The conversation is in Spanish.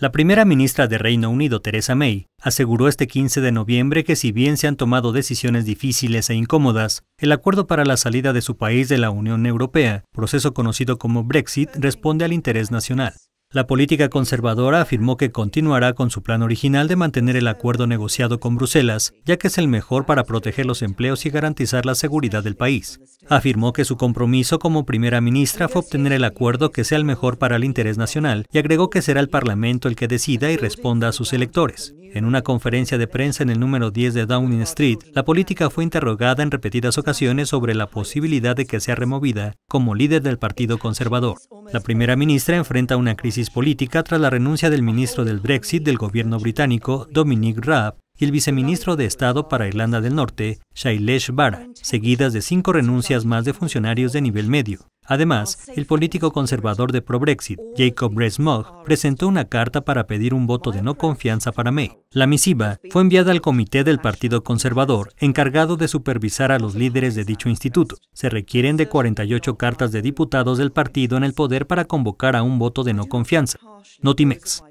La primera ministra de Reino Unido, Theresa May, aseguró este 15 de noviembre que si bien se han tomado decisiones difíciles e incómodas, el acuerdo para la salida de su país de la Unión Europea, proceso conocido como Brexit, responde al interés nacional. La política conservadora afirmó que continuará con su plan original de mantener el acuerdo negociado con Bruselas, ya que es el mejor para proteger los empleos y garantizar la seguridad del país. Afirmó que su compromiso como primera ministra fue obtener el acuerdo que sea el mejor para el interés nacional y agregó que será el Parlamento el que decida y responda a sus electores. En una conferencia de prensa en el número 10 de Downing Street, la política fue interrogada en repetidas ocasiones sobre la posibilidad de que sea removida como líder del Partido Conservador. La primera ministra enfrenta una crisis política tras la renuncia del ministro del Brexit del gobierno británico, Dominic Raab, y el viceministro de Estado para Irlanda del Norte, Shailesh Vara, seguidas de cinco renuncias más de funcionarios de nivel medio. Además, el político conservador de pro-Brexit, Jacob rees presentó una carta para pedir un voto de no confianza para May. La misiva fue enviada al comité del Partido Conservador, encargado de supervisar a los líderes de dicho instituto. Se requieren de 48 cartas de diputados del partido en el poder para convocar a un voto de no confianza. Notimex.